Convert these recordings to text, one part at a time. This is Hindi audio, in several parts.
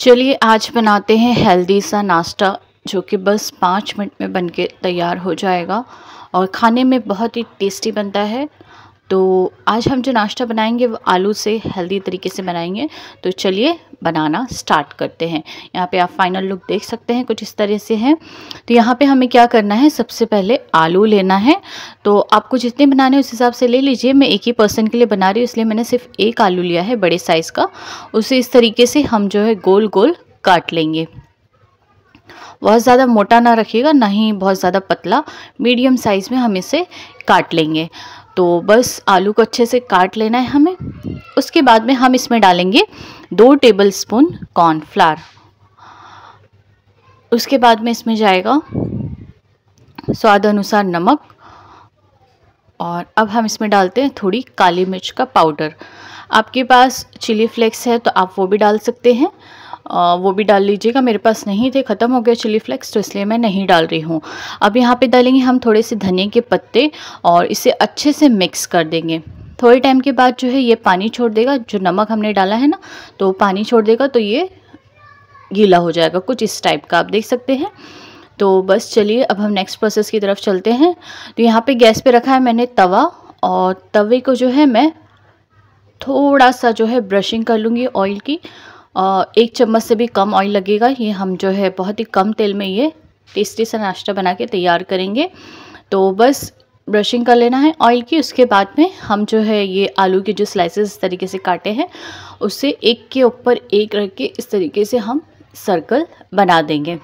चलिए आज बनाते हैं हेल्दी सा नाश्ता जो कि बस पाँच मिनट में बनके तैयार हो जाएगा और खाने में बहुत ही टेस्टी बनता है तो आज हम जो नाश्ता बनाएंगे वो आलू से हेल्दी तरीके से बनाएंगे तो चलिए बनाना स्टार्ट करते हैं यहाँ पे आप फाइनल लुक देख सकते हैं कुछ इस तरह से है तो यहाँ पे हमें क्या करना है सबसे पहले आलू लेना है तो आपको जितने बनाने उस हिसाब से ले लीजिए मैं एक ही पर्सन के लिए बना रही हूँ इसलिए मैंने सिर्फ एक आलू लिया है बड़े साइज़ का उसे इस तरीके से हम जो है गोल गोल काट लेंगे बहुत ज़्यादा मोटा ना रखिएगा ना ही बहुत ज़्यादा पतला मीडियम साइज़ में हम इसे काट लेंगे तो बस आलू को अच्छे से काट लेना है हमें उसके बाद में हम इसमें डालेंगे दो टेबल स्पून कॉर्नफ्लावर उसके बाद में इसमें जाएगा स्वाद अनुसार नमक और अब हम इसमें डालते हैं थोड़ी काली मिर्च का पाउडर आपके पास चिली फ्लेक्स है तो आप वो भी डाल सकते हैं वो भी डाल लीजिएगा मेरे पास नहीं थे ख़त्म हो गया चिली फ्लेक्स तो इसलिए मैं नहीं डाल रही हूँ अब यहाँ पे डालेंगे हम थोड़े से धनिए के पत्ते और इसे अच्छे से मिक्स कर देंगे थोड़े टाइम के बाद जो है ये पानी छोड़ देगा जो नमक हमने डाला है ना तो पानी छोड़ देगा तो ये गीला हो जाएगा कुछ इस टाइप का आप देख सकते हैं तो बस चलिए अब हम नेक्स्ट प्रोसेस की तरफ चलते हैं तो यहाँ पे गैस पे रखा है मैंने तवा और तवे को जो है मैं थोड़ा सा जो है ब्रशिंग कर लूँगी ऑयल की एक चम्मच से भी कम ऑयल लगेगा ये हम जो है बहुत ही कम तेल में ये टेस्टी सा नाश्ता बना के तैयार करेंगे तो बस ब्रशिंग कर लेना है ऑयल की उसके बाद में हम जो है ये आलू के जो स्लाइसेस इस तरीके से काटे हैं उससे एक के ऊपर एक रख के इस तरीके से हम सर्कल बना देंगे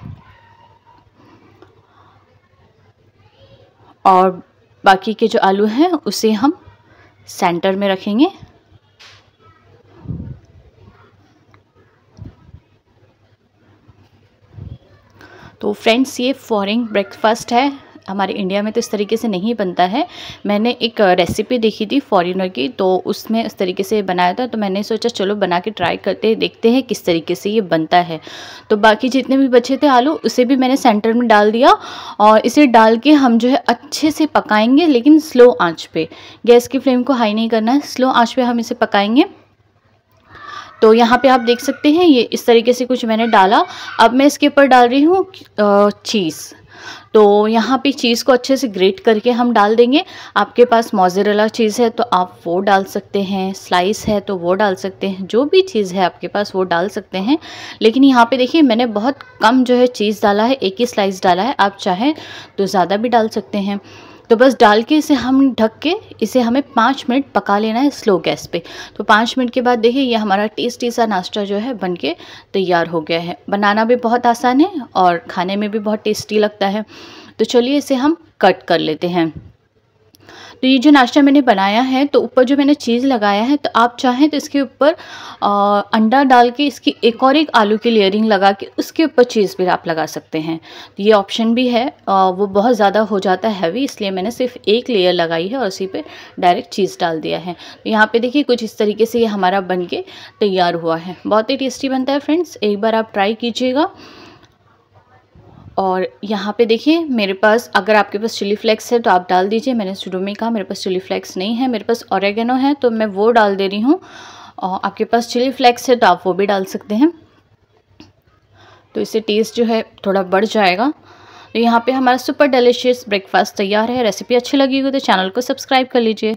और बाकी के जो आलू हैं उसे हम सेंटर में रखेंगे तो फ्रेंड्स ये फॉरिन ब्रेकफास्ट है हमारे इंडिया में तो इस तरीके से नहीं बनता है मैंने एक रेसिपी देखी थी फॉरेनर की तो उसमें इस तरीके से बनाया था तो मैंने सोचा चलो बना के ट्राई करते हैं देखते हैं किस तरीके से ये बनता है तो बाकी जितने भी बचे थे आलू उसे भी मैंने सेंटर में डाल दिया और इसे डाल के हम जो है अच्छे से पकाएंगे लेकिन स्लो आँच पर गैस की फ्लेम को हाई नहीं करना है स्लो आँच पर हम इसे पकाएंगे तो यहाँ पे आप देख सकते हैं ये इस तरीके से कुछ मैंने डाला अब मैं इसके ऊपर डाल रही हूँ चीज़ तो यहाँ पे चीज़ को अच्छे से ग्रेट करके हम डाल देंगे आपके पास मोजरेला चीज़ है तो आप वो डाल सकते हैं स्लाइस है तो वो डाल सकते हैं जो भी चीज़ है आपके पास वो डाल सकते हैं लेकिन यहाँ पे देखिए मैंने बहुत कम जो है चीज़ डाला है एक ही स्लाइस डाला है आप चाहें तो ज़्यादा भी डाल सकते हैं तो बस डाल के इसे हम ढक के इसे हमें पाँच मिनट पका लेना है स्लो गैस पे तो पाँच मिनट के बाद देखिए ये हमारा टेस्टी सा नाश्ता जो है बन के तैयार हो गया है बनाना भी बहुत आसान है और खाने में भी बहुत टेस्टी लगता है तो चलिए इसे हम कट कर लेते हैं तो ये जो नाश्ता मैंने बनाया है तो ऊपर जो मैंने चीज़ लगाया है तो आप चाहें तो इसके ऊपर अंडा डाल के इसकी एक और एक आलू की लेयरिंग लगा के उसके ऊपर चीज़ भी आप लगा सकते हैं तो ये ऑप्शन भी है आ, वो बहुत ज़्यादा हो जाता है हैवी इसलिए मैंने सिर्फ एक लेयर लगाई है और उसी पर डायरेक्ट चीज़ डाल दिया है तो यहाँ पर देखिए कुछ इस तरीके से ये हमारा बन तैयार हुआ है बहुत ही टेस्टी बनता है फ्रेंड्स एक बार आप ट्राई कीजिएगा और यहाँ पे देखिए मेरे पास अगर आपके पास चिली फ्लेक्स है तो आप डाल दीजिए मैंने शुरू में कहा मेरे पास चिली फ्लेक्स नहीं है मेरे पास ऑरेगेनो है तो मैं वो डाल दे रही हूँ और आपके पास चिली फ्लेक्स है तो आप वो भी डाल सकते हैं तो इससे टेस्ट जो है थोड़ा बढ़ जाएगा तो यहाँ पे हमारा सुपर डिलिशियस ब्रेकफास्ट तैयार है रेसिपी अच्छी लगी हो तो चैनल को सब्सक्राइब कर लीजिए